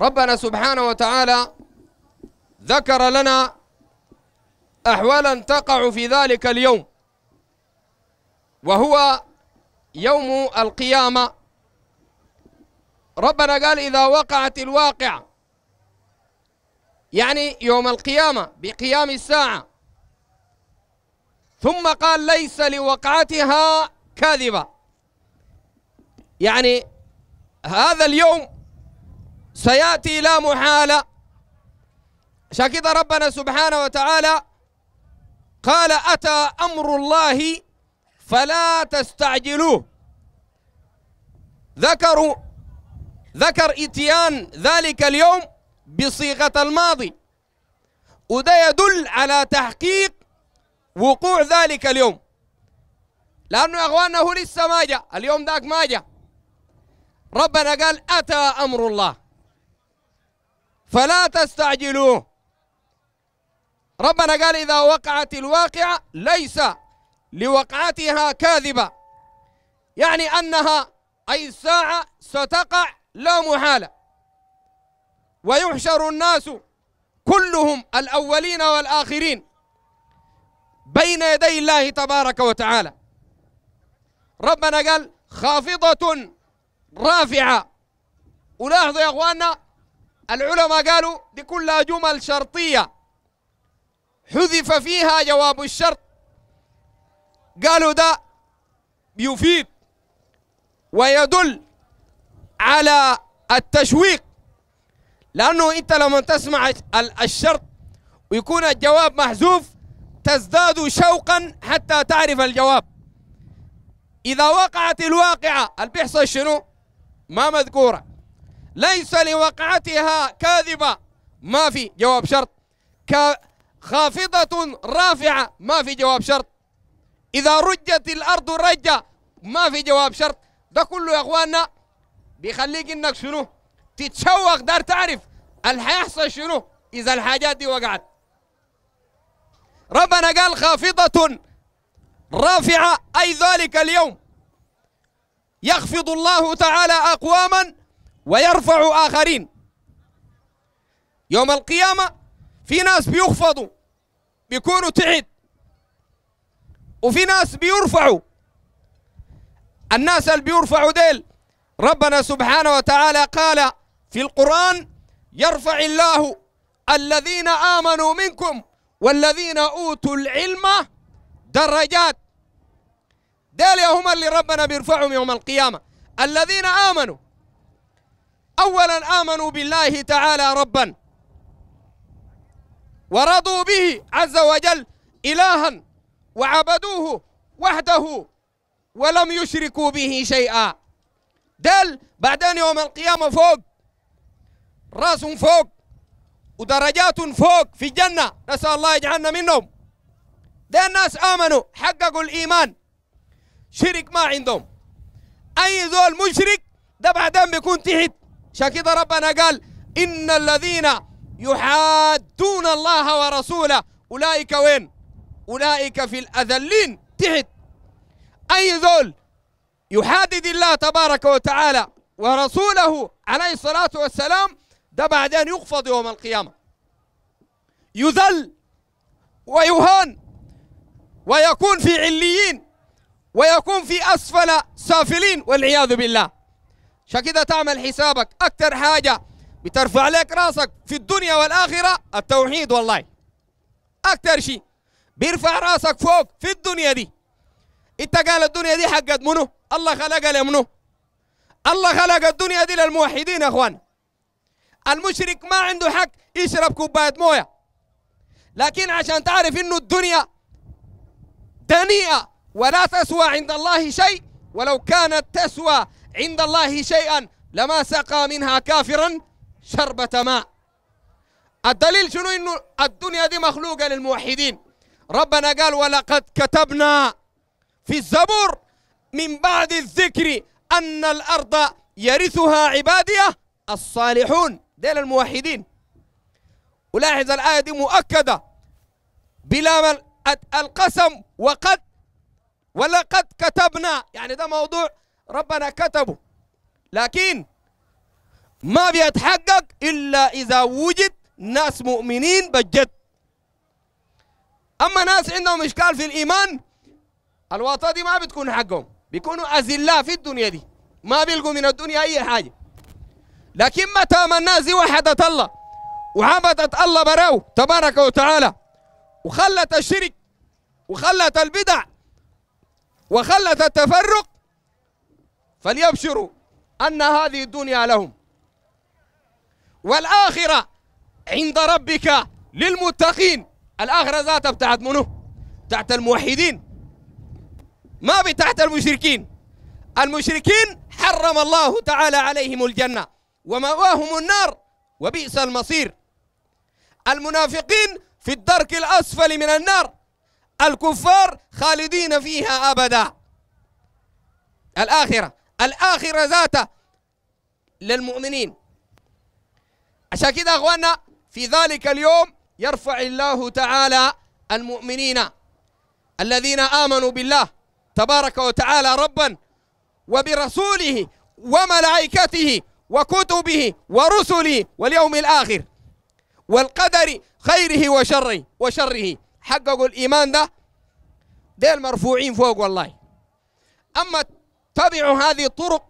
ربنا سبحانه وتعالى ذكر لنا أحوالا تقع في ذلك اليوم وهو يوم القيامة ربنا قال إذا وقعت الواقعة يعني يوم القيامة بقيام الساعة ثم قال ليس لوقعتها كاذبة يعني هذا اليوم سيأتي لا محالة عشان كده ربنا سبحانه وتعالى قال أتى أمر الله فلا تستعجلوه ذكروا ذكر إتيان ذلك اليوم بصيغة الماضي وده يدل على تحقيق وقوع ذلك اليوم لأنه يا أخواننا هو لسه ما جاء اليوم ذاك ما جاء ربنا قال أتى أمر الله فلا تستعجلوه ربنا قال إذا وقعت الواقعة ليس لوقعتها كاذبة يعني أنها أي الساعة ستقع لا محالة ويحشر الناس كلهم الأولين والآخرين بين يدي الله تبارك وتعالى ربنا قال خافضة رافعة ولاحظوا يا أخواننا العلماء قالوا دي كلها جمل شرطية حذف فيها جواب الشرط قالوا ده يفيد ويدل على التشويق لأنه أنت لما تسمع الشرط ويكون الجواب محذوف تزداد شوقا حتى تعرف الجواب إذا وقعت الواقعة البحصة شنو؟ ما مذكورة ليس لوقعتها كاذبة ما في جواب شرط خافضة رافعة ما في جواب شرط إذا رجت الأرض رجة ما في جواب شرط ده كله يا أخواننا بيخليك إنك شنو تتشوق دار تعرف الحيحصل شنو إذا الحاجات دي وقعت ربنا قال خافضة رافعة أي ذلك اليوم يخفض الله تعالى أقواما ويرفع آخرين يوم القيامة في ناس بيخفضوا بيكونوا تعد وفي ناس بيرفعوا الناس اللي بيرفعوا ديل ربنا سبحانه وتعالى قال في القرآن يرفع الله الذين آمنوا منكم والذين أوتوا العلم درجات ديل هم اللي ربنا بيرفعهم يوم القيامة الذين آمنوا أولا آمنوا بالله تعالى ربا ورضوا به عز وجل إلها وعبدوه وحده ولم يشركوا به شيئا دل بعدين يوم القيامة فوق راس فوق ودرجات فوق في الجنة نسأل الله يجعلنا منهم ده الناس آمنوا حققوا الإيمان شرك ما عندهم أي زول مشرك ده بعدين بيكون تحت عشان كذا ربنا قال إن الذين يحادون الله ورسوله أولئك وين؟ أولئك في الأذلين تحت أي ذول يحادد الله تبارك وتعالى ورسوله عليه الصلاة والسلام ده بعدين يخفض يوم القيامة يذل ويهان ويكون في عليين ويكون في أسفل سافلين والعياذ بالله عشان كده تعمل حسابك اكثر حاجه بترفع لك راسك في الدنيا والاخره التوحيد والله اكثر شيء بيرفع راسك فوق في الدنيا دي انت قال الدنيا دي حقت منو الله خلقها لمنو الله خلق الدنيا دي للموحدين يا اخوان المشرك ما عنده حق يشرب كوبايه مويه لكن عشان تعرف انه الدنيا دنيئه ولا تسوى عند الله شيء ولو كانت تسوى عند الله شيئا لما سقى منها كافرا شربة ماء الدليل شنو انه الدنيا دي مخلوقه للموحدين ربنا قال ولقد كتبنا في الزبور من بعد الذكر ان الارض يرثها عباديه الصالحون ديل الموحدين ولاحظ الايه دي مؤكده بلا القسم وقد ولقد كتبنا يعني ده موضوع ربنا كتبه لكن ما بيتحقق إلا إذا وجد ناس مؤمنين بالجد أما ناس عندهم إشكال في الإيمان الواطه دي ما بتكون حقهم بيكونوا أذلاء في الدنيا دي ما بيلقوا من الدنيا أي حاجة لكن متى ما الناس دي وحدت الله وعبدت الله براو تبارك وتعالى وخلت الشرك وخلت البدع وخلت التفرق فليبشروا أن هذه الدنيا لهم والآخرة عند ربك للمتقين الآخرة ذاتها بتاعت منو بتاعت الموحدين ما بتاعت المشركين المشركين حرم الله تعالى عليهم الجنة ومأواهم النار وبئس المصير المنافقين في الدرك الأسفل من النار الكفار خالدين فيها أبدا الآخرة الآخرة ذاتها للمؤمنين عشان كده أخواننا في ذلك اليوم يرفع الله تعالى المؤمنين الذين آمنوا بالله تبارك وتعالى ربا وبرسوله وملائكته وكتبه ورسله واليوم الآخر والقدر خيره وشره وشره حققوا الإيمان ده ديل مرفوعين فوق والله أما اتبعوا هذه الطرق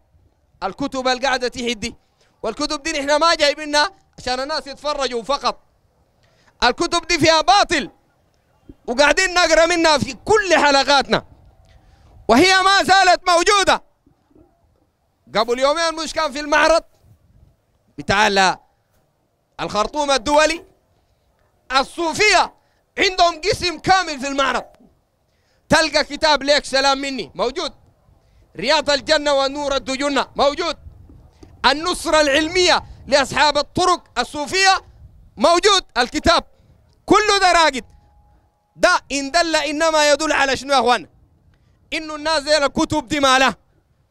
الكتب القاعدة تحدي والكتب دي نحن ما جايبينها عشان الناس يتفرجوا فقط الكتب دي فيها باطل وقاعدين نقرا منها في كل حلقاتنا وهي ما زالت موجوده قبل يومين مش كان في المعرض بتاع الخرطوم الدولي الصوفيه عندهم قسم كامل في المعرض تلقى كتاب ليك سلام مني موجود رياض الجنة ونور الدجنة موجود النصرة العلمية لأصحاب الطرق الصوفية موجود الكتاب كله ده راقد ده إن دل إنما يدل على شنو يا أخوان إنه الناس دي الكتب دي مالها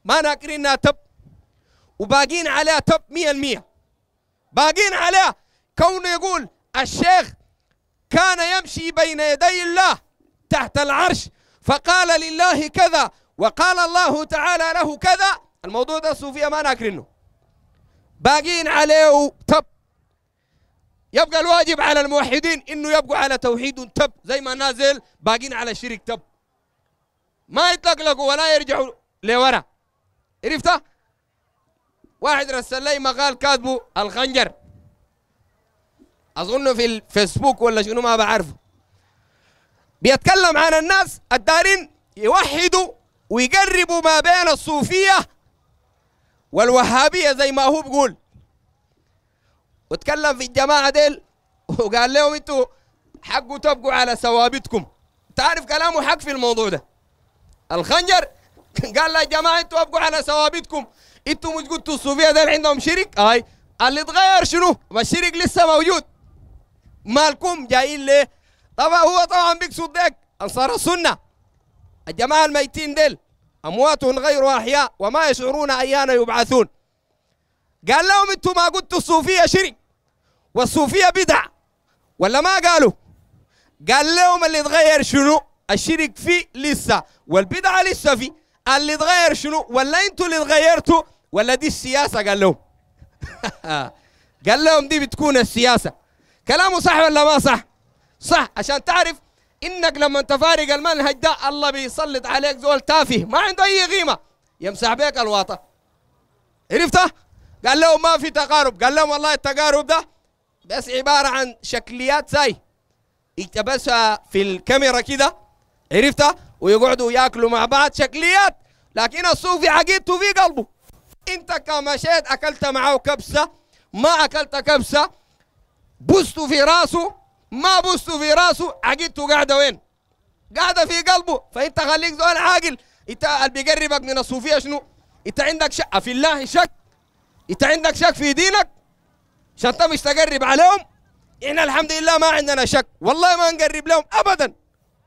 ما ناكرينها تب وباقين عليها تب مية المية باقين عليها كونه يقول الشيخ كان يمشي بين يدي الله تحت العرش فقال لله كذا وقال الله تعالى له كذا الموضوع ده الصوفية ما ناكرينه باقين عليه تب يبقى الواجب على الموحدين انه يبقوا على توحيد تب زي ما نازل باقين على الشرك تب ما يتلقلقوا ولا يرجعوا لورا عرفته؟ واحد رسل لي مقال كاتبه الخنجر اظنه في الفيسبوك ولا شنو ما بعرفه بيتكلم عن الناس الدارين يوحدوا ويقربوا ما بين الصوفية والوهابية زي ما هو بيقول واتكلم في الجماعة ديل وقال لهم انتوا حقوا تبقوا على ثوابتكم تعرف كلامه حق في الموضوع ده الخنجر قال له يا جماعة انتوا ابقوا على ثوابتكم انتوا مش قلتوا الصوفية ديل عندهم شرك هاي اللي اتغير شنو ما الشرك لسه موجود مالكم جايين ليه طبعا هو طبعا بيقصد ديك انصار السنه الجماعة الميتين ديل أموات غير أحياء وما يشعرون أيان يبعثون قال لهم أنتم ما قلتوا الصوفية شرك والصوفية بدعة ولا ما قالوا قال لهم اللي تغير شنو الشرك فيه لسه والبدعة لسه فيه اللي تغير شنو ولا انتوا اللي تغيرتوا ولا دي السياسة قال لهم قال لهم دي بتكون السياسة كلامه صح ولا ما صح صح عشان تعرف انك لما تفارق المنهج ده الله بيسلط عليك زول تافه ما عنده اي قيمه يمسح بيك الواطه عرفته؟ قال لهم ما في تقارب قال لهم والله التقارب ده بس عباره عن شكليات زي يتبسها في الكاميرا كده عرفتها ويقعدوا ياكلوا مع بعض شكليات لكن الصوفي عقيدته في قلبه انت كمشيت اكلت معه كبسه ما اكلت كبسه بوسته في راسه ما بصوا في راسه عقيدته قاعده وين؟ قاعده في قلبه فانت خليك زول عاقل انت اللي بيقربك من الصوفيه شنو؟ انت عندك شك في الله شك انت عندك شك في دينك عشان انت مش تقرب عليهم احنا الحمد لله ما عندنا شك والله ما نقرب لهم ابدا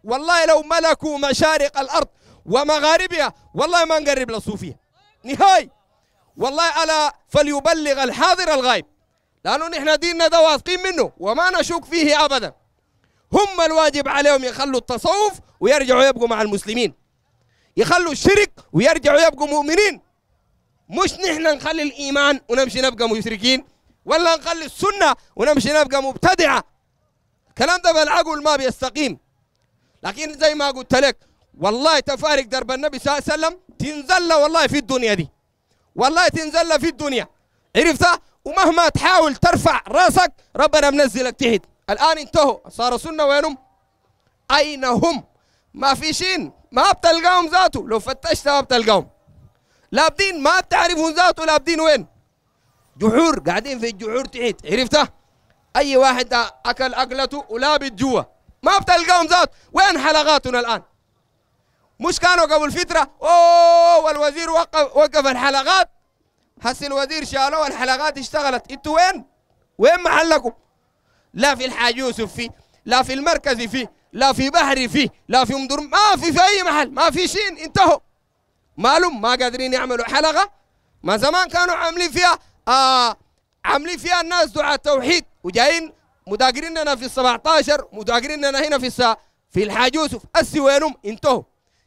والله لو ملكوا مشارق الارض ومغاربها والله ما نقرب للصوفيه نهائي والله الا فليبلغ الحاضر الغائب لأنه نحن ديننا ده واثقين منه وما نشك فيه أبدا هم الواجب عليهم يخلوا التصوف ويرجعوا يبقوا مع المسلمين يخلوا الشرك ويرجعوا يبقوا مؤمنين مش نحن نخلي الإيمان ونمشي نبقى مشركين ولا نخلي السنة ونمشي نبقى مبتدعة الكلام ده بالعقل ما بيستقيم لكن زي ما قلت لك والله تفارق درب النبي صلى الله عليه وسلم تنزل والله في الدنيا دي والله تنزل في الدنيا عرفتها ومهما تحاول ترفع راسك ربنا منزلك تحت الآن انتهوا صاروا سنة وينهم أين هم ما في ما بتلقاهم ذاته لو فتشت ما بتلقاهم لابدين ما بتعرفهم ذاته لابدين وين جحور قاعدين في الجحور تحت عرفته أي واحد أكل أكلته ولابد جوا ما بتلقاهم ذات وين حلقاتنا الآن مش كانوا قبل فترة أوه والوزير وقف, وقف الحلقات هسي الوزير شالوه الحلقات اشتغلت انتوا وين؟ وين محلكم؟ لا في الحاج يوسف فيه لا في المركز فيه لا في بحري فيه لا في مدر ما في في اي محل ما في شيء انتهوا مالهم ما قادرين يعملوا حلقه ما زمان كانوا عاملين فيها آه عاملين فيها الناس دعاء توحيد وجايين مداقرين لنا في ال 17 مداقرين لنا هنا في الساعة في الحاج يوسف اسي وينهم انتهوا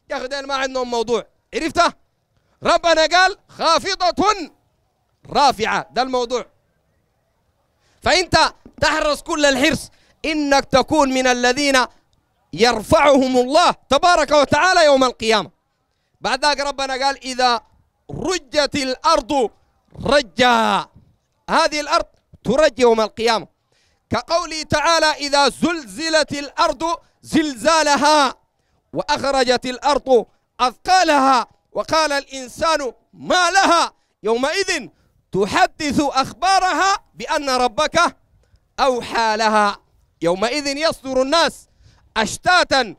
يا اخي ما عندهم موضوع عرفتها ربنا قال خافضة رافعة ده الموضوع فأنت تحرص كل الحرص إنك تكون من الذين يرفعهم الله تبارك وتعالى يوم القيامة بعد ذلك ربنا قال إذا رجت الأرض رجا هذه الأرض ترج يوم القيامة كقوله تعالى إذا زلزلت الأرض زلزالها وأخرجت الأرض أثقالها وقال الإنسان ما لها يومئذ تحدث أخبارها بأن ربك أوحى لها يومئذ يصدر الناس أشتاتا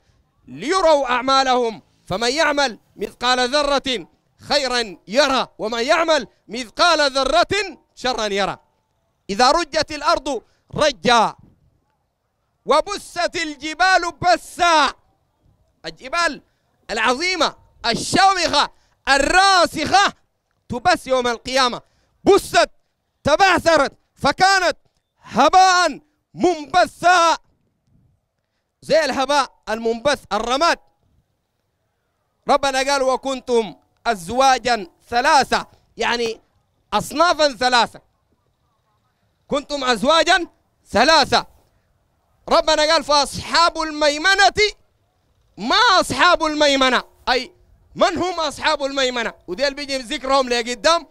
ليروا أعمالهم فمن يعمل مثقال ذرة خيرا يرى ومن يعمل مثقال ذرة شرا يرى إذا رجت الأرض رجا وبست الجبال بسا الجبال العظيمة الشامخة الراسخة تبس يوم القيامة بست تبعثرت فكانت هباء منبثا زي الهباء المنبث الرماد ربنا قال وكنتم أزواجا ثلاثة يعني أصنافا ثلاثة كنتم أزواجا ثلاثة ربنا قال فأصحاب الميمنة ما أصحاب الميمنة أي من هم أصحاب الميمنة وديل بيجي ذكرهم لقدام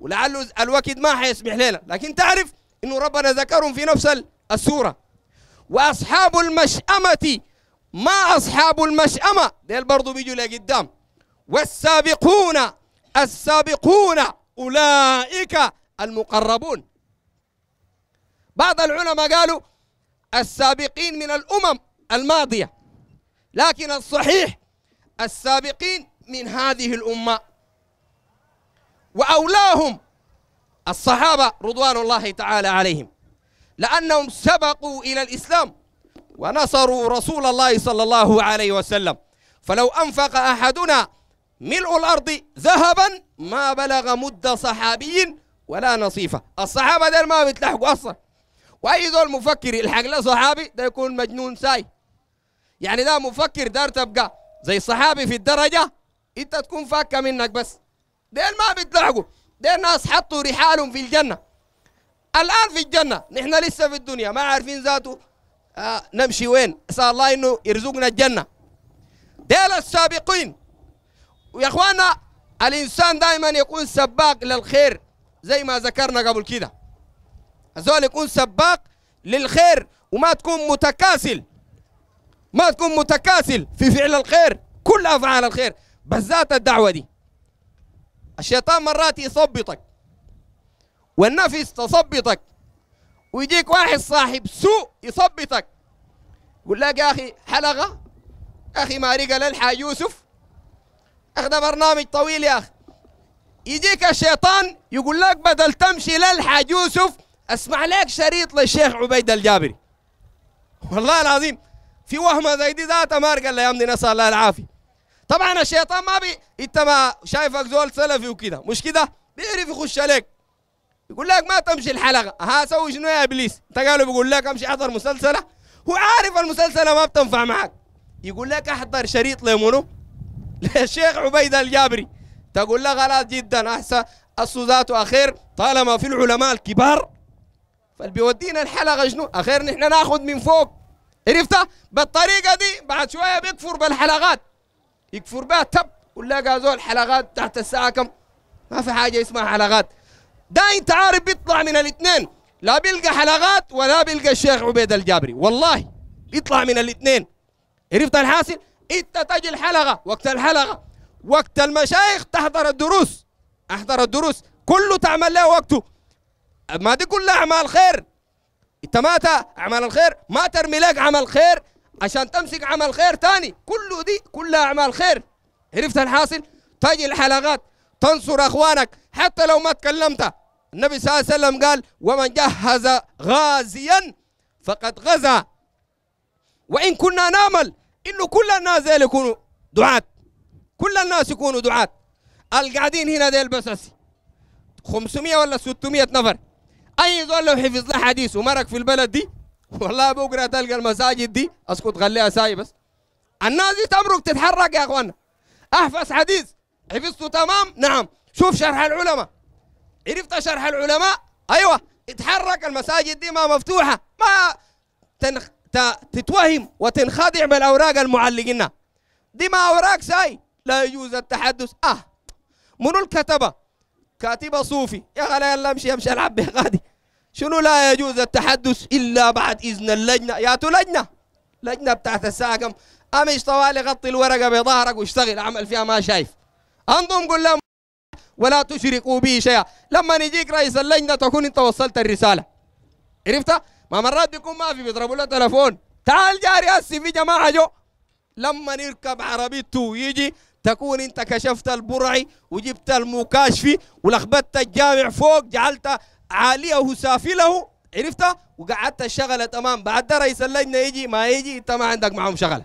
ولعله الوقت ما حيسمح لنا لكن تعرف انه ربنا ذكرهم في نفس السوره واصحاب المشأمه ما اصحاب المشأمه ديل برضه بيجوا لقدام والسابقون السابقون اولئك المقربون بعض العلماء قالوا السابقين من الامم الماضيه لكن الصحيح السابقين من هذه الامه وأولاهم الصحابة رضوان الله تعالى عليهم لأنهم سبقوا إلى الإسلام ونصروا رسول الله صلى الله عليه وسلم فلو أنفق أحدنا ملء الأرض ذهبا ما بلغ مد صحابي ولا نصيفة الصحابة ده ما بيتلحقوا أصلا وأي دول مفكر يلحق له صحابي ده يكون مجنون ساي يعني ده مفكر دار تبقى زي صحابي في الدرجة أنت تكون فاكة منك بس ديل ما بيتلحقوا ديل ناس حطوا رحالهم في الجنة الآن في الجنة نحن لسه في الدنيا ما عارفين ذاته آه نمشي وين أسأل الله إنه يرزقنا الجنة ديل السابقين ويا إخوانا الإنسان دائما يكون سباق للخير زي ما ذكرنا قبل كده الزول يكون سباق للخير وما تكون متكاسل ما تكون متكاسل في فعل الخير كل أفعال الخير بالذات الدعوة دي الشيطان مرات يثبطك والنفس تثبطك ويجيك واحد صاحب سوء يثبطك يقول لك يا اخي حلقه اخي ما رجل الحاج يوسف اخذ برنامج طويل يا اخي يجيك الشيطان يقول لك بدل تمشي للحاج يوسف اسمع لك شريط للشيخ عبيد الجابري والله العظيم في وهمه زي دي ذاتها ما قال لا يا نسال الله العافيه طبعا الشيطان ما بي انت ما شايفك زول سلفي وكده مش كده بيعرف يخش عليك يقول لك ما تمشي الحلقه ها سوي شنو يا ابليس انت قالوا بيقول لك امشي احضر مسلسله هو عارف المسلسله ما بتنفع معك يقول لك احضر شريط ليمونو للشيخ عبيد الجابري تقول له غلط جدا احسن السودات اخير طالما في العلماء الكبار فالبيودينا الحلقه شنو اخير نحن ناخذ من فوق عرفتها بالطريقه دي بعد شويه بيكفر بالحلقات يكفر بها تب ولا زول حلقات تحت الساعة كم ما في حاجة اسمها حلقات ده انت عارف بيطلع من الاثنين لا بيلقى حلقات ولا بيلقى الشيخ عبيد الجابري والله بيطلع من الاثنين عرفت الحاصل انت تجي الحلقة وقت الحلقة وقت المشايخ تحضر الدروس احضر الدروس كله تعمل له وقته ما دي كلها اعمال خير انت ما اعمال الخير ما ترمي لك عمل خير عشان تمسك عمل خير تاني كله دي كلها اعمال خير عرفت الحاصل تجي الحلقات تنصر اخوانك حتى لو ما تكلمت النبي صلى الله عليه وسلم قال ومن جهز غازيا فقد غزا وان كنا نامل انه كل الناس ديل يكونوا دعاة كل الناس يكونوا دعاة القاعدين هنا ديل بس 500 ولا 600 نفر اي زول لو حفظ له حديث ومرك في البلد دي والله بكره تلقى المساجد دي اسكت خليها ساي بس الناس دي تمرق تتحرك يا اخوانا احفظ حديث حفظته تمام نعم شوف شرح العلماء عرفت شرح العلماء ايوه اتحرك المساجد دي ما مفتوحه ما تنخ... ت... تتوهم وتنخدع بالاوراق المعلقينها دي ما اوراق ساي لا يجوز التحدث اه منو الكتبه كاتبه صوفي يا غلا يلا امشي امشي العب بها غادي شنو لا يجوز التحدث إلا بعد إذن اللجنة يا لجنة لجنة بتاعت الساقم أمش طوالي غطي الورقة بظهرك واشتغل اعمل فيها ما شايف انضم قول لهم ولا تشركوا به شيئا لما يجيك رئيس اللجنة تكون أنت وصلت الرسالة عرفتها؟ ما مرات بيكون ما في بيضربوا له تليفون تعال جاري هسي في جماعة جو لما يركب عربيته ويجي تكون انت كشفت البرعي وجبت المكاشفي ولخبطت الجامع فوق جعلت عاليه وسافله عرفتها وقعدت الشغله تمام بعد ده رئيس اللجنه يجي ما يجي انت ما عندك معهم شغله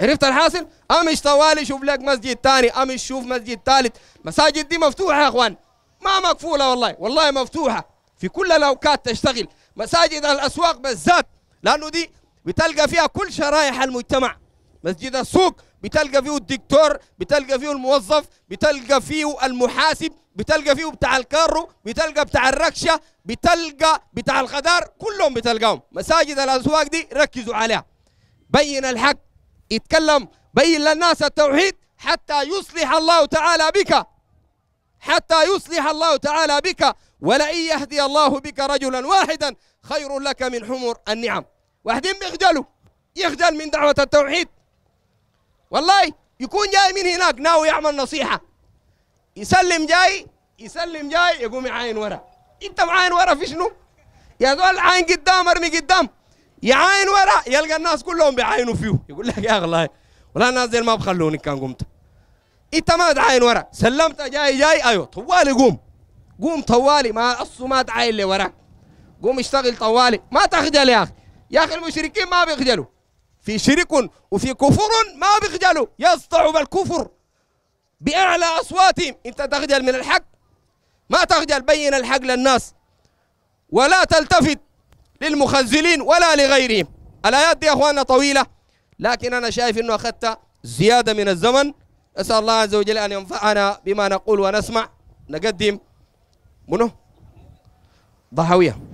عرفت الحاصل امش طوالي شوف لك مسجد ثاني امش شوف مسجد ثالث مساجد دي مفتوحه يا اخوان ما مقفوله والله والله مفتوحه في كل الاوقات تشتغل مساجد الاسواق بالذات لانه دي بتلقى فيها كل شرائح المجتمع مسجد السوق بتلقى فيه الدكتور بتلقى فيه الموظف بتلقى فيه المحاسب بتلقى فيه بتاع الكارو بتلقى بتاع الركشه بتلقى بتاع الخدار كلهم بتلقاهم مساجد الاسواق دي ركزوا عليها بين الحق يتكلم بين للناس التوحيد حتى يصلح الله تعالى بك حتى يصلح الله تعالى بك ولئن يهدي الله بك رجلا واحدا خير لك من حمر النعم واحدين بيخجلوا يخجل من دعوة التوحيد والله يكون جاي من هناك ناوي يعمل نصيحة يسلم جاي يسلم جاي يقوم يعاين ورا انت معاين ورا في شنو؟ يا زول عاين قدام ارمي قدام يعاين ورا يلقى الناس كلهم بيعاينوا فيه يقول لك يا اخي والله الناس ما بخلوني كان قمت انت ما تعاين ورا سلمت جاي جاي ايوه طوالي قوم قوم طوالي ما اصو ما تعاين لي وراك قوم اشتغل طوالي ما تخجل يا اخي يا اخي المشركين ما بيخجلوا في شرك وفي كفر ما بيخجلوا يسطعوا بالكفر بأعلى أصواتهم أنت تخجل من الحق ما تخجل بين الحق للناس ولا تلتفت للمخزلين ولا لغيرهم الآيات دي يا أخواننا طويلة لكن أنا شايف أنه أخذت زيادة من الزمن أسأل الله عز وجل أن ينفعنا بما نقول ونسمع نقدم منه ضحويه